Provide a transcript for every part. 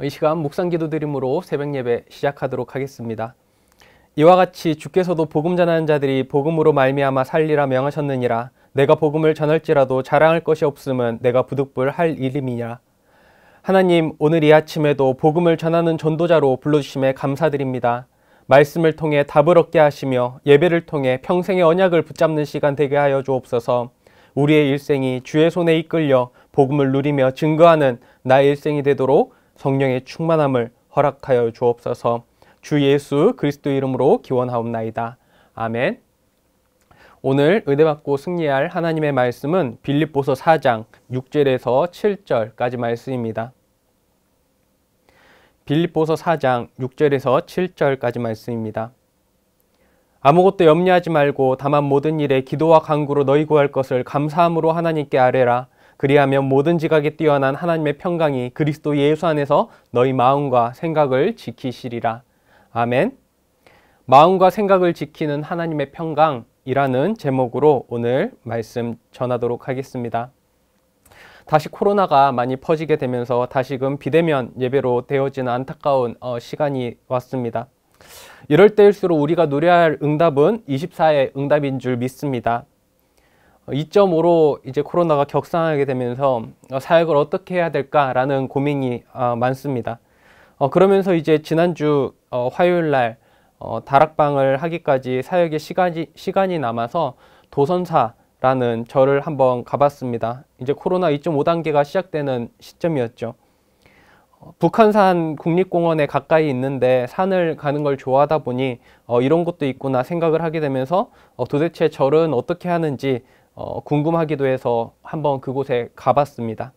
이 시간 묵상 기도 드림으로 새벽 예배 시작하도록 하겠습니다. 이와 같이 주께서도 복음 전하는 자들이 복음으로 말미암아 살리라 명하셨느니라 내가 복음을 전할지라도 자랑할 것이 없음은 내가 부득불 할일임이니 하나님 오늘 이 아침에도 복음을 전하는 전도자로 불러주심에 감사드립니다. 말씀을 통해 답을 얻게 하시며 예배를 통해 평생의 언약을 붙잡는 시간 되게 하여 주옵소서. 우리의 일생이 주의 손에 이끌려 복음을 누리며 증거하는 나의 일생이 되도록 성령의 충만함을 허락하여 주옵소서. 주 예수 그리스도 이름으로 기원하옵나이다. 아멘. 오늘 의대받고 승리할 하나님의 말씀은 빌립보서 4장 6절에서 7절까지 말씀입니다. 빌립보서 4장 6절에서 7절까지 말씀입니다. 아무것도 염려하지 말고 다만 모든 일에 기도와 간구로 너희 구할 것을 감사함으로 하나님께 아뢰라. 그리하면 모든 지각에 뛰어난 하나님의 평강이 그리스도 예수 안에서 너희 마음과 생각을 지키시리라. 아멘. 마음과 생각을 지키는 하나님의 평강이라는 제목으로 오늘 말씀 전하도록 하겠습니다. 다시 코로나가 많이 퍼지게 되면서 다시금 비대면 예배로 되어지는 안타까운 어, 시간이 왔습니다. 이럴 때일수록 우리가 누려야 할 응답은 24의 응답인 줄 믿습니다. 2.5로 어, 이제 코로나가 격상하게 되면서 어, 사역을 어떻게 해야 될까라는 고민이 어, 많습니다. 그러면서 이제 지난주 화요일 날 다락방을 하기까지 사역의 시간이, 시간이 남아서 도선사라는 절을 한번 가봤습니다. 이제 코로나 2.5 단계가 시작되는 시점이었죠. 북한산 국립공원에 가까이 있는데 산을 가는 걸 좋아하다 보니 이런 것도 있구나 생각을 하게 되면서 도대체 절은 어떻게 하는지 어, 궁금하기도 해서 한번 그곳에 가봤습니다.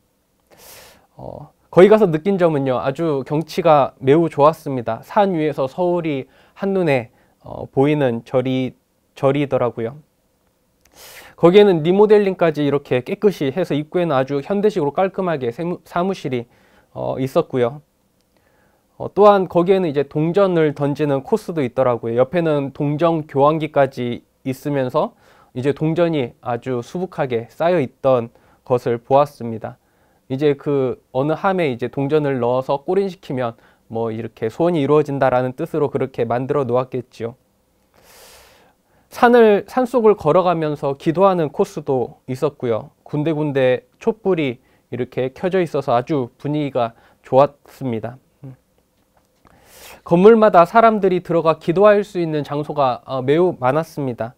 어, 거기 가서 느낀 점은요, 아주 경치가 매우 좋았습니다. 산 위에서 서울이 한눈에 어, 보이는 절이, 절이더라고요. 거기에는 리모델링까지 이렇게 깨끗이 해서 입구에는 아주 현대식으로 깔끔하게 사무실이 어, 있었고요. 어, 또한 거기에는 이제 동전을 던지는 코스도 있더라고요. 옆에는 동전 교환기까지 있으면서 이제 동전이 아주 수북하게 쌓여 있던 것을 보았습니다. 이제 그 어느 함에 이제 동전을 넣어서 꼬린시키면 뭐 이렇게 소원이 이루어진다라는 뜻으로 그렇게 만들어 놓았겠지요. 산을 산속을 걸어가면서 기도하는 코스도 있었고요. 군데군데 촛불이 이렇게 켜져 있어서 아주 분위기가 좋았습니다. 건물마다 사람들이 들어가 기도할 수 있는 장소가 어, 매우 많았습니다.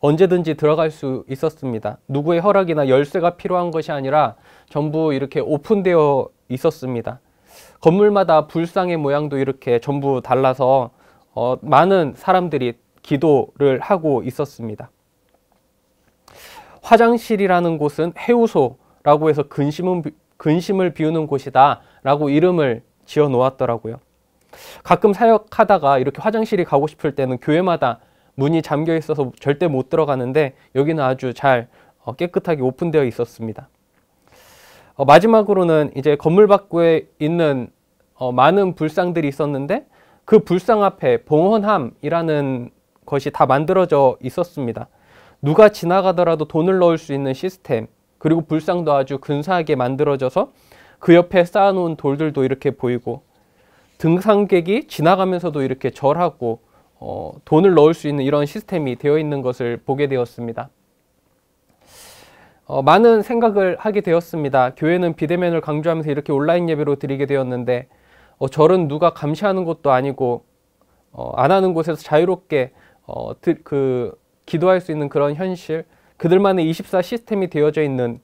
언제든지 들어갈 수 있었습니다. 누구의 허락이나 열쇠가 필요한 것이 아니라 전부 이렇게 오픈되어 있었습니다. 건물마다 불상의 모양도 이렇게 전부 달라서 어, 많은 사람들이 기도를 하고 있었습니다. 화장실이라는 곳은 해우소라고 해서 근심은, 근심을 비우는 곳이다 라고 이름을 지어 놓았더라고요. 가끔 사역하다가 이렇게 화장실이 가고 싶을 때는 교회마다 문이 잠겨 있어서 절대 못 들어가는데 여기는 아주 잘 어, 깨끗하게 오픈되어 있었습니다. 어, 마지막으로는 이제 건물 밖에 있는 어, 많은 불상들이 있었는데 그 불상 앞에 봉헌함이라는 것이 다 만들어져 있었습니다. 누가 지나가더라도 돈을 넣을 수 있는 시스템 그리고 불상도 아주 근사하게 만들어져서 그 옆에 쌓아놓은 돌들도 이렇게 보이고 등산객이 지나가면서도 이렇게 절하고 어, 돈을 넣을 수 있는 이런 시스템이 되어 있는 것을 보게 되었습니다. 어, 많은 생각을 하게 되었습니다. 교회는 비대면을 강조하면서 이렇게 온라인 예배로 드리게 되었는데 어, 절은 누가 감시하는 것도 아니고 어, 안 하는 곳에서 자유롭게 어, 그 기도할 수 있는 그런 현실 그들만의 24 시스템이 되어져 있는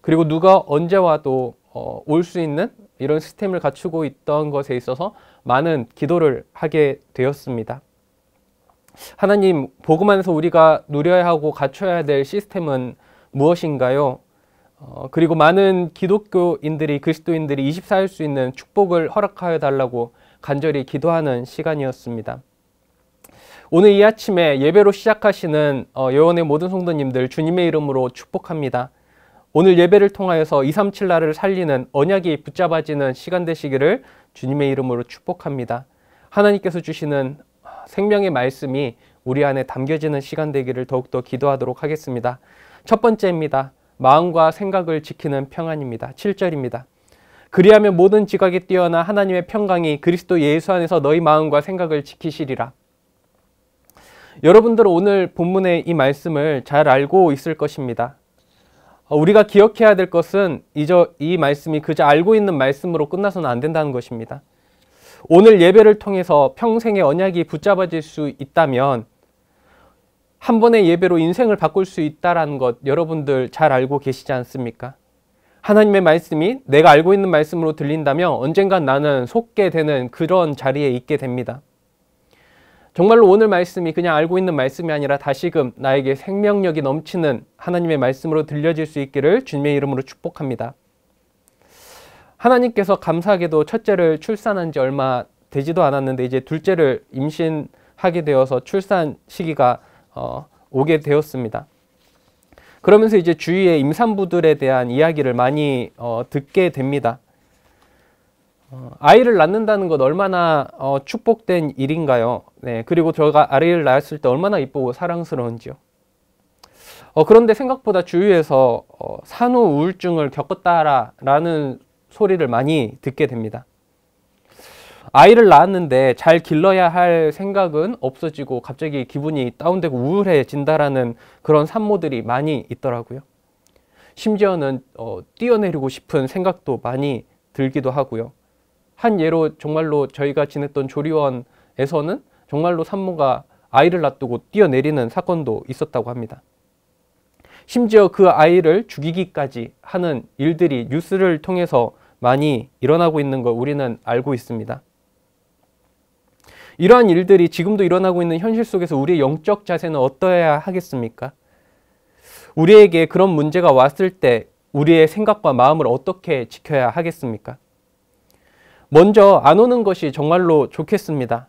그리고 누가 언제 와도 어, 올 수 있는 이런 시스템을 갖추고 있던 것에 있어서 많은 기도를 하게 되었습니다. 하나님 복음 안에서 우리가 누려야 하고 갖춰야 될 시스템은 무엇인가요? 어, 그리고 많은 기독교인들이 그리스도인들이 24일 수 있는 축복을 허락하여 달라고 간절히 기도하는 시간이었습니다. 오늘 이 아침에 예배로 시작하시는 어, 여원의 모든 성도님들 주님의 이름으로 축복합니다. 오늘 예배를 통하여서 237나라 살리는 언약이 붙잡아지는 시간 되시기를 주님의 이름으로 축복합니다. 하나님께서 주시는 생명의 말씀이 우리 안에 담겨지는 시간 되기를 더욱더 기도하도록 하겠습니다. 첫 번째입니다. 마음과 생각을 지키는 평안입니다. 7절입니다. 그리하면 모든 지각이 뛰어나 하나님의 평강이 그리스도 예수 안에서 너희 마음과 생각을 지키시리라. 여러분들 오늘 본문의 이 말씀을 잘 알고 있을 것입니다. 어, 우리가 기억해야 될 것은 이 말씀이 그저 알고 있는 말씀으로 끝나서는 안 된다는 것입니다. 오늘 예배를 통해서 평생의 언약이 붙잡아질 수 있다면 한 번의 예배로 인생을 바꿀 수 있다라는 것 여러분들 잘 알고 계시지 않습니까? 하나님의 말씀이 내가 알고 있는 말씀으로 들린다면 언젠간 나는 속게 되는 그런 자리에 있게 됩니다. 정말로 오늘 말씀이 그냥 알고 있는 말씀이 아니라 다시금 나에게 생명력이 넘치는 하나님의 말씀으로 들려질 수 있기를 주님의 이름으로 축복합니다. 하나님께서 감사하게도 첫째를 출산한 지 얼마 되지도 않았는데 이제 둘째를 임신하게 되어서 출산 시기가 어, 오게 되었습니다. 그러면서 이제 주위의 임산부들에 대한 이야기를 많이 어, 듣게 됩니다. 어, 아이를 낳는다는 것 얼마나 어, 축복된 일인가요? 네, 그리고 저가 아이를 낳았을 때 얼마나 이쁘고 사랑스러운지요. 어, 그런데 생각보다 주위에서 어, 산후 우울증을 겪었다라는 소리를 많이 듣게 됩니다. 아이를 낳았는데 잘 길러야 할 생각은 없어지고 갑자기 기분이 다운되고 우울해진다라는 그런 산모들이 많이 있더라고요. 심지어는 어, 뛰어내리고 싶은 생각도 많이 들기도 하고요. 한 예로 정말로 저희가 지냈던 조리원에서는 정말로 산모가 아이를 놔두고 뛰어내리는 사건도 있었다고 합니다. 심지어 그 아이를 죽이기까지 하는 일들이 뉴스를 통해서 많이 일어나고 있는 걸 우리는 알고 있습니다. 이러한 일들이 지금도 일어나고 있는 현실 속에서 우리의 영적 자세는 어떠해야 하겠습니까? 우리에게 그런 문제가 왔을 때 우리의 생각과 마음을 어떻게 지켜야 하겠습니까? 먼저 안 오는 것이 정말로 좋겠습니다.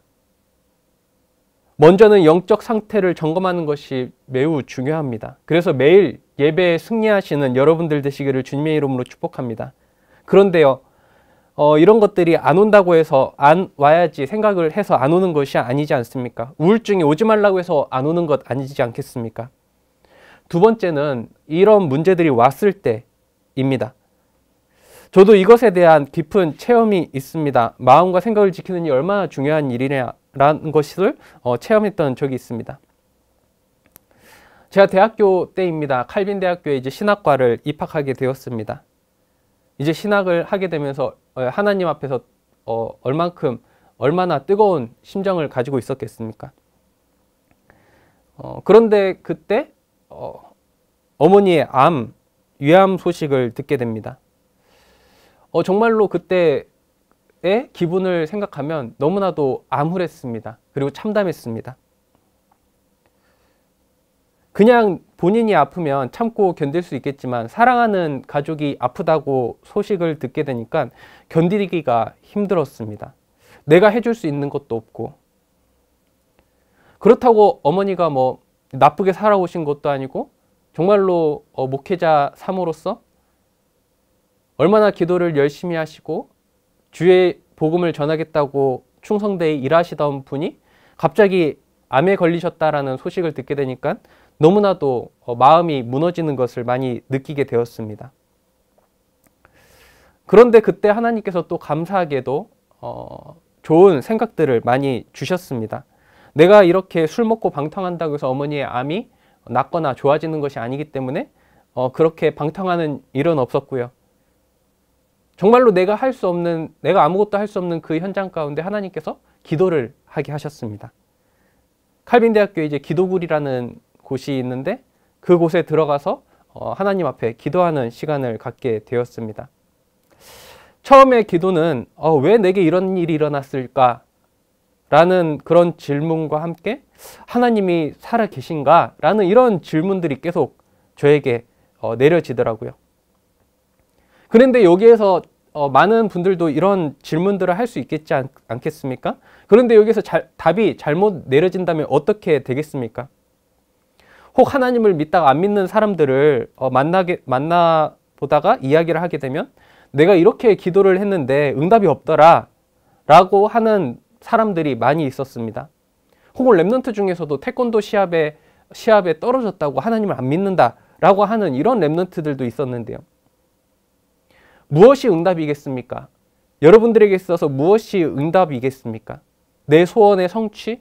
먼저는 영적 상태를 점검하는 것이 매우 중요합니다. 그래서 매일 예배에 승리하시는 여러분들 되시기를 주님의 이름으로 축복합니다. 그런데요. 어, 이런 것들이 안 온다고 해서 안 와야지 생각을 해서 안 오는 것이 아니지 않습니까? 우울증이 오지 말라고 해서 안 오는 것 아니지 않겠습니까? 두 번째는 이런 문제들이 왔을 때입니다. 저도 이것에 대한 깊은 체험이 있습니다. 마음과 생각을 지키는 이 얼마나 중요한 일이냐라는 것을 어, 체험했던 적이 있습니다. 제가 대학교 때입니다. 칼빈 대학교에 이제 신학과를 입학하게 되었습니다. 이제 신학을 하게 되면서 어, 하나님 앞에서 어, 얼만큼 얼마나 뜨거운 심정을 가지고 있었겠습니까? 어, 그런데 그때 어, 어머니의 암, 위암 소식을 듣게 됩니다. 어, 정말로 그때의 기분을 생각하면 너무나도 암울했습니다. 그리고 참담했습니다. 그냥 본인이 아프면 참고 견딜 수 있겠지만 사랑하는 가족이 아프다고 소식을 듣게 되니까 견디기가 힘들었습니다. 내가 해줄 수 있는 것도 없고 그렇다고 어머니가 뭐 나쁘게 살아오신 것도 아니고 정말로 어, 목회자 삼으로서 얼마나 기도를 열심히 하시고 주의 복음을 전하겠다고 충성되이 일하시던 분이 갑자기 암에 걸리셨다라는 소식을 듣게 되니까 너무나도 어, 마음이 무너지는 것을 많이 느끼게 되었습니다. 그런데 그때 하나님께서 또 감사하게도 어, 좋은 생각들을 많이 주셨습니다. 내가 이렇게 술 먹고 방탕한다고 해서 어머니의 암이 낫거나 좋아지는 것이 아니기 때문에 어, 그렇게 방탕하는 일은 없었고요. 정말로 내가 할 수 없는, 내가 아무것도 할 수 없는 그 현장 가운데 하나님께서 기도를 하게 하셨습니다. 칼빈 대학교의 이제 기도굴이라는 곳이 있는데 그곳에 들어가서 어, 하나님 앞에 기도하는 시간을 갖게 되었습니다. 처음에 기도는 어, 왜 내게 이런 일이 일어났을까? 라는 그런 질문과 함께 하나님이 살아 계신가? 라는 이런 질문들이 계속 저에게 어, 내려지더라고요. 그런데 여기에서 어, 많은 분들도 이런 질문들을 할 수 있겠지 않, 겠습니까 그런데 여기서 자, 답이 잘못 내려진다면 어떻게 되겠습니까? 혹 하나님을 믿다가 안 믿는 사람들을 어, 만나게 만나 보다가 이야기를 하게 되면 내가 이렇게 기도를 했는데 응답이 없더라 라고 하는 사람들이 많이 있었습니다. 혹은 랩넌트 중에서도 태권도 시합에 시합에 떨어졌다고 하나님을 안 믿는다 라고 하는 이런 랩넌트들도 있었는데요. 무엇이 응답이겠습니까? 여러분들에게 있어서 무엇이 응답이겠습니까? 내 소원의 성취,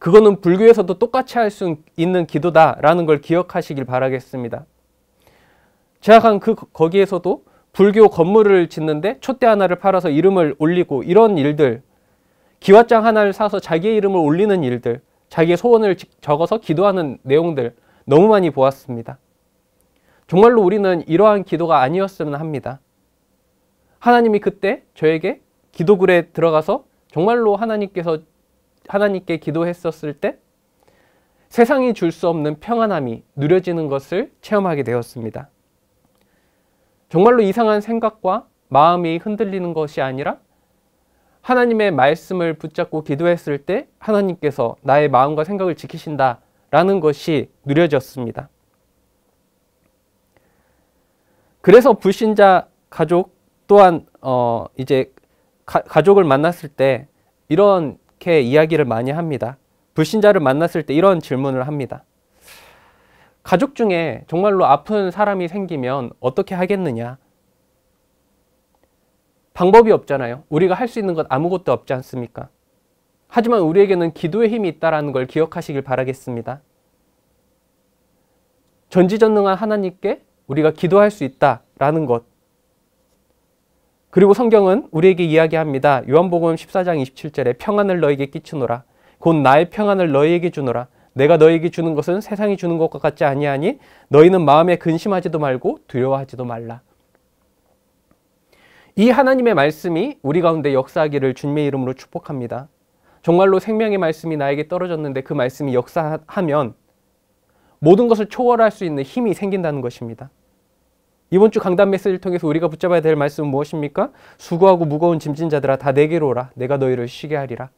그거는 불교에서도 똑같이 할 수 있는 기도다라는 걸 기억하시길 바라겠습니다. 제가 그 거기에서도 불교 건물을 짓는데 촛대 하나를 팔아서 이름을 올리고 이런 일들 기왓장 하나를 사서 자기의 이름을 올리는 일들 자기의 소원을 적어서 기도하는 내용들 너무 많이 보았습니다. 정말로 우리는 이러한 기도가 아니었으면 합니다. 하나님이 그때 저에게 기도글에 들어가서 정말로 하나님께서 하나님께 기도했었을 때 세상이 줄 수 없는 평안함이 누려지는 것을 체험하게 되었습니다. 정말로 이상한 생각과 마음이 흔들리는 것이 아니라 하나님의 말씀을 붙잡고 기도했을 때 하나님께서 나의 마음과 생각을 지키신다라는 것이 누려졌습니다. 그래서 불신자 가족 또한 어 이제 가, 족을 만났을 때 이런 이렇게 이야기를 많이 합니다. 불신자를 만났을 때 이런 질문을 합니다. 가족 중에 정말로 아픈 사람이 생기면 어떻게 하겠느냐? 방법이 없잖아요. 우리가 할 수 있는 것 아무것도 없지 않습니까? 하지만 우리에게는 기도의 힘이 있다는 라걸 기억하시길 바라겠습니다. 전지전능한 하나님께 우리가 기도할 수 있다라는 것 그리고 성경은 우리에게 이야기합니다. 요한복음 14장 27절에 평안을 너에게 끼치노라. 곧 나의 평안을 너희에게 주노라. 내가 너희에게 주는 것은 세상이 주는 것과 같지 아니하니 너희는 마음에 근심하지도 말고 두려워하지도 말라. 이 하나님의 말씀이 우리 가운데 역사하기를 주님의 이름으로 축복합니다. 정말로 생명의 말씀이 나에게 떨어졌는데 그 말씀이 역사하면 모든 것을 초월할 수 있는 힘이 생긴다는 것입니다. 이번 주 강단 메시지를 통해서 우리가 붙잡아야 될 말씀은 무엇입니까? 수고하고 무거운 짐진 자들아 다 내게로 오라 내가 너희를 쉬게 하리라.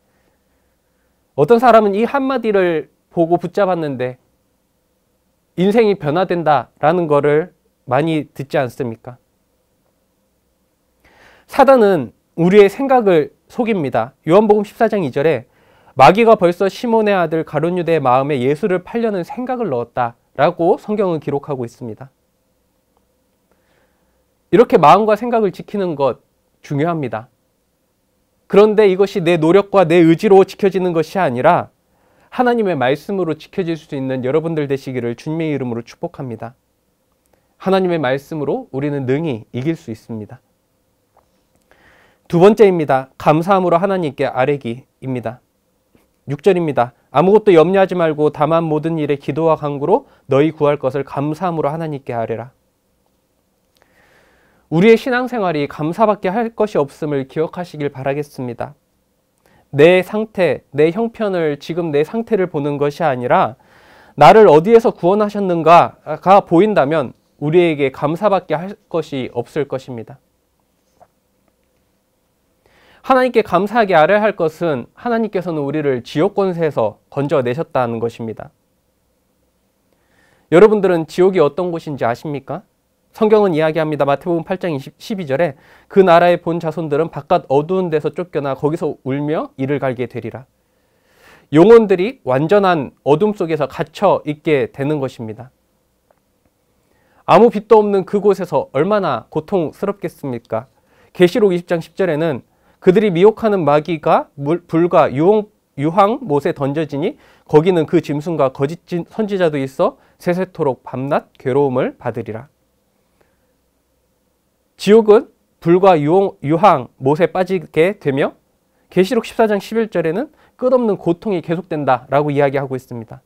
어떤 사람은 이 한마디를 보고 붙잡았는데 인생이 변화된다라는 거를 많이 듣지 않습니까? 사단은 우리의 생각을 속입니다. 요한복음 14장 2절에 마귀가 벌써 시몬의 아들 가룟 유대의 마음에 예수를 팔려는 생각을 넣었다라고 성경은 기록하고 있습니다. 이렇게 마음과 생각을 지키는 것 중요합니다. 그런데 이것이 내 노력과 내 의지로 지켜지는 것이 아니라 하나님의 말씀으로 지켜질 수 있는 여러분들 되시기를 주님의 이름으로 축복합니다. 하나님의 말씀으로 우리는 능히 이길 수 있습니다. 두 번째입니다. 감사함으로 하나님께 아뢰기입니다. 6절입니다. 아무것도 염려하지 말고 다만 모든 일에 기도와 간구로 너희 구할 것을 감사함으로 하나님께 아뢰라. 우리의 신앙생활이 감사밖에 할 것이 없음을 기억하시길 바라겠습니다. 내 상태, 내 형편을 지금 내 상태를 보는 것이 아니라 나를 어디에서 구원하셨는가가 보인다면 우리에게 감사밖에 할 것이 없을 것입니다. 하나님께 감사하게 아야할 것은 하나님께서는 우리를 지옥 권세에서 건져내셨다는 것입니다. 여러분들은 지옥이 어떤 곳인지 아십니까? 성경은 이야기합니다. 마태복음 8장 20, 12절에 그 나라의 본 자손들은 바깥 어두운 데서 쫓겨나 거기서 울며 이를 갈게 되리라. 영혼들이 완전한 어둠 속에서 갇혀 있게 되는 것입니다. 아무 빛도 없는 그곳에서 얼마나 고통스럽겠습니까? 계시록 20장 10절에는 그들이 미혹하는 마귀가 물, 불과 유황, 유황 못에 던져지니 거기는 그 짐승과 거짓 선지자도 있어 세세토록 밤낮 괴로움을 받으리라. 지옥은 불과 유황, 못에 빠지게 되며 계시록 14장 11절에는 끝없는 고통이 계속된다라고 이야기하고 있습니다.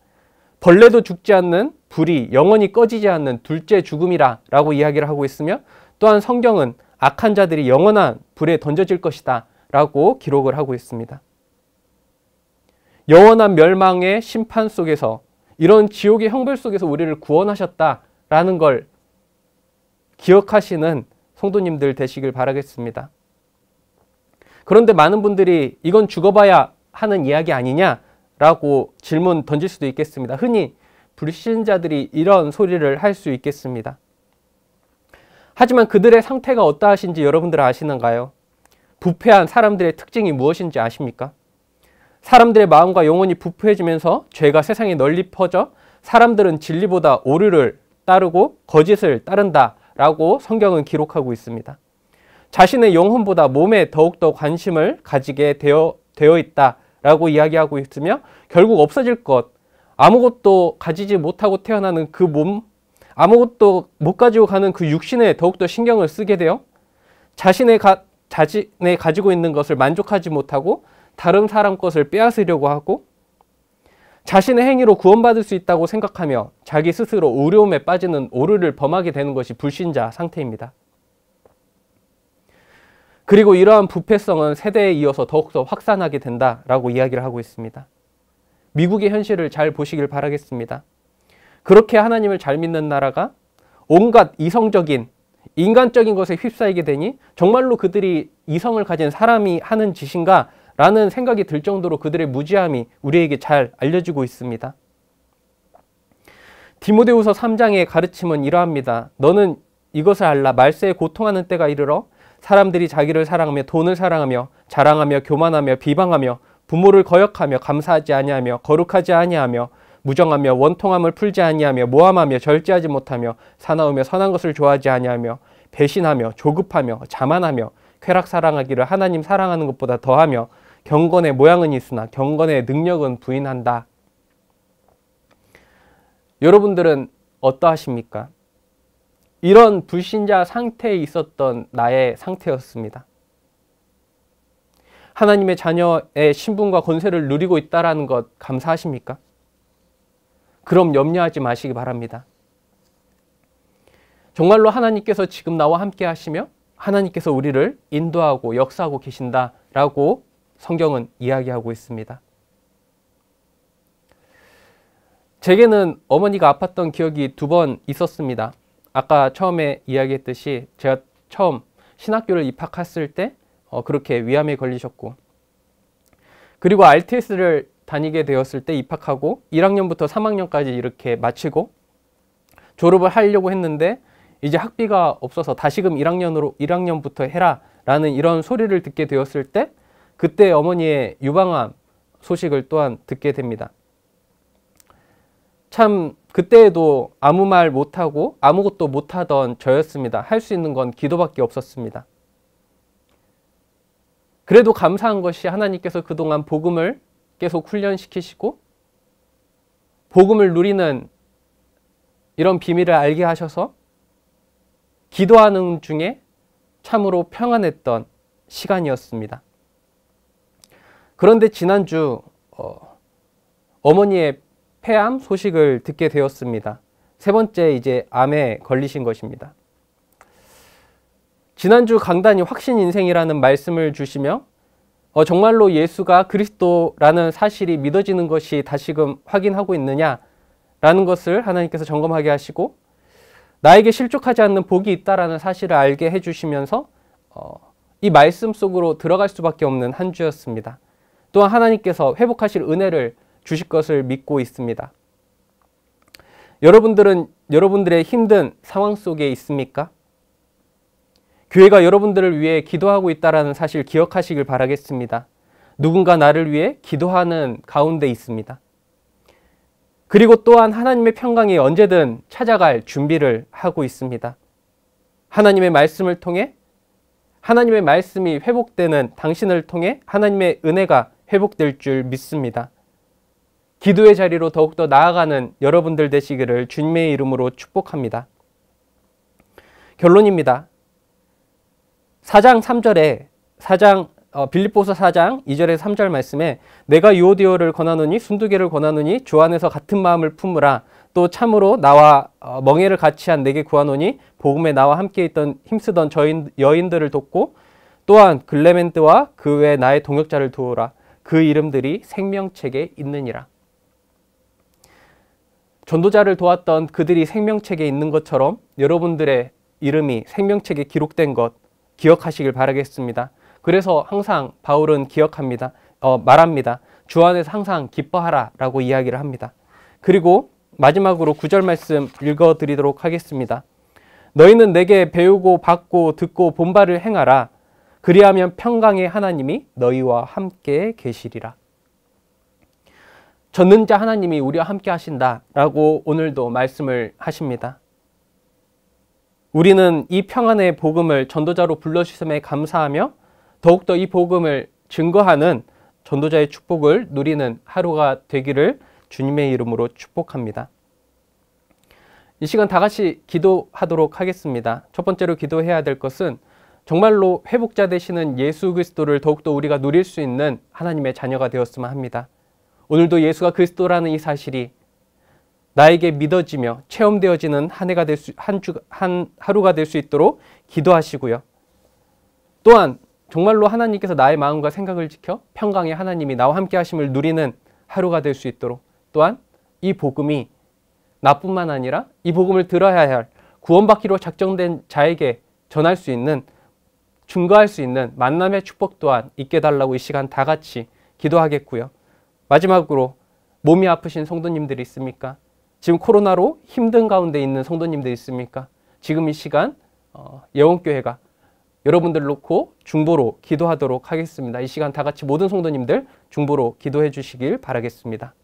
벌레도 죽지 않는 불이 영원히 꺼지지 않는 둘째 죽음이라라고 이야기를 하고 있으며 또한 성경은 악한 자들이 영원한 불에 던져질 것이다라고 기록을 하고 있습니다. 영원한 멸망의 심판 속에서 이런 지옥의 형벌 속에서 우리를 구원하셨다라는 걸 기억하시는 성도님들 되시길 바라겠습니다. 그런데 많은 분들이 이건 죽어봐야 하는 이야기 아니냐라고 질문 던질 수도 있겠습니다. 흔히 불신자들이 이런 소리를 할 수 있겠습니다. 하지만 그들의 상태가 어떠하신지 여러분들 아시는가요? 부패한 사람들의 특징이 무엇인지 아십니까? 사람들의 마음과 영혼이 부패해지면서 죄가 세상에 널리 퍼져 사람들은 진리보다 오류를 따르고 거짓을 따른다 라고 성경은 기록하고 있습니다. 자신의 영혼보다 몸에 더욱더 관심을 가지게 되어, 되어 있다 라고 이야기하고 있으며 결국 없어질 것, 아무것도 가지지 못하고 태어나는 그 몸, 아무것도 못 가지고 가는 그 육신에 더욱더 신경을 쓰게 되어 자신의, 가, 자신의 가지고 있는 것을 만족하지 못하고 다른 사람 것을 빼앗으려고 하고 자신의 행위로 구원받을 수 있다고 생각하며 자기 스스로 우려움에 빠지는 오류를 범하게 되는 것이 불신자 상태입니다. 그리고 이러한 부패성은 세대에 이어서 더욱더 확산하게 된다라고 이야기를 하고 있습니다. 미국의 현실을 잘 보시길 바라겠습니다. 그렇게 하나님을 잘 믿는 나라가 온갖 이성적인 인간적인 것에 휩싸이게 되니 정말로 그들이 이성을 가진 사람이 하는 짓인가 라는 생각이 들 정도로 그들의 무지함이 우리에게 잘 알려지고 있습니다. 디모데후서 3장의 가르침은 이러합니다. 너는 이것을 알라 말세에 고통하는 때가 이르러 사람들이 자기를 사랑하며 돈을 사랑하며 자랑하며 교만하며 비방하며 부모를 거역하며 감사하지 아니하며 거룩하지 아니하며 무정하며 원통함을 풀지 아니하며 모함하며 절제하지 못하며 사나우며 선한 것을 좋아하지 아니하며 배신하며 조급하며 자만하며 쾌락 사랑하기를 하나님 사랑하는 것보다 더하며 경건의 모양은 있으나 경건의 능력은 부인한다. 여러분들은 어떠하십니까? 이런 불신자 상태에 있었던 나의 상태였습니다. 하나님의 자녀의 신분과 권세를 누리고 있다라는 것 감사하십니까? 그럼 염려하지 마시기 바랍니다. 정말로 하나님께서 지금 나와 함께 하시며 하나님께서 우리를 인도하고 역사하고 계신다라고 성경은 이야기하고 있습니다. 제게는 어머니가 아팠던 기억이 두 번 있었습니다. 아까 처음에 이야기했듯이 제가 처음 신학교를 입학했을 때 어, 그렇게 위암에 걸리셨고 그리고 RTS를 다니게 되었을 때 입학하고 1학년부터 3학년까지 이렇게 마치고 졸업을 하려고 했는데 이제 학비가 없어서 다시금 1학년으로 1학년부터 해라 라는 이런 소리를 듣게 되었을 때 그때 어머니의 유방암 소식을 또한 듣게 됩니다. 참 그때에도 아무 말 못하고 아무것도 못하던 저였습니다. 할 수 있는 건 기도밖에 없었습니다. 그래도 감사한 것이 하나님께서 그동안 복음을 계속 훈련시키시고 복음을 누리는 이런 비밀을 알게 하셔서 기도하는 중에 참으로 평안했던 시간이었습니다. 그런데 지난주 어, 어머니의 폐암 소식을 듣게 되었습니다. 세 번째 이제 암에 걸리신 것입니다. 지난주 강단이 확신 인생이라는 말씀을 주시며 어, 정말로 예수가 그리스도라는 사실이 믿어지는 것이 다시금 확인하고 있느냐라는 것을 하나님께서 점검하게 하시고 나에게 실족하지 않는 복이 있다라는 사실을 알게 해주시면서 어, 이 말씀 속으로 들어갈 수밖에 없는 한 주였습니다. 또한 하나님께서 회복하실 은혜를 주실 것을 믿고 있습니다. 여러분들은 여러분들의 힘든 상황 속에 있습니까? 교회가 여러분들을 위해 기도하고 있다라는 사실 기억하시길 바라겠습니다. 누군가 나를 위해 기도하는 가운데 있습니다. 그리고 또한 하나님의 평강이 언제든 찾아갈 준비를 하고 있습니다. 하나님의 말씀을 통해 하나님의 말씀이 회복되는 당신을 통해 하나님의 은혜가 회복될 줄 믿습니다. 기도의 자리로 더욱더 나아가는 여러분들 되시기를 주님의 이름으로 축복합니다. 결론입니다. 4장 3절에 4장 어, 빌립보서 4장 2절의 3절 말씀에 내가 유오디오를 권하노니 순두개를 권하노니 주 안에서 같은 마음을 품으라 또 참으로 나와 어, 멍해를 같이 한 내게 구하노니 복음에 나와 함께 있던 힘쓰던 저인, 여인들을 돕고 또한 글레멘트와 그외 나의 동역자를 도우라 그 이름들이 생명책에 있느니라. 전도자를 도왔던 그들이 생명책에 있는 것처럼 여러분들의 이름이 생명책에 기록된 것 기억하시길 바라겠습니다. 그래서 항상 바울은 기억합니다. 어, 말합니다. 주 안에서 항상 기뻐하라 라고 이야기를 합니다. 그리고 마지막으로 구절 말씀 읽어드리도록 하겠습니다. 너희는 내게 배우고 받고 듣고 본바를 행하라. 그리하면 평강의 하나님이 너희와 함께 계시리라. 젖는 자 하나님이 우리와 함께 하신다라고 오늘도 말씀을 하십니다. 우리는 이 평안의 복음을 전도자로 불러주심에 감사하며 더욱더 이 복음을 증거하는 전도자의 축복을 누리는 하루가 되기를 주님의 이름으로 축복합니다. 이 시간 다 같이 기도하도록 하겠습니다. 첫 번째로 기도해야 될 것은 정말로 회복자 되시는 예수 그리스도를 더욱더 우리가 누릴 수 있는 하나님의 자녀가 되었으면 합니다. 오늘도 예수가 그리스도라는 이 사실이 나에게 믿어지며 체험되어지는 한 해가 될 수, 한 주, 한 하루가 될 수 있도록 기도하시고요. 또한 정말로 하나님께서 나의 마음과 생각을 지켜 평강의 하나님이 나와 함께 하심을 누리는 하루가 될 수 있도록 또한 이 복음이 나뿐만 아니라 이 복음을 들어야 할 구원받기로 작정된 자에게 전할 수 있는 증거할 수 있는 만남의 축복 또한 있게 달라고 이 시간 다 같이 기도하겠고요. 마지막으로 몸이 아프신 성도님들 있습니까? 지금 코로나로 힘든 가운데 있는 성도님들 있습니까? 지금 이 시간 어, 예원교회가 여러분들 놓고 중보로 기도하도록 하겠습니다. 이 시간 다 같이 모든 성도님들 중보로 기도해 주시길 바라겠습니다.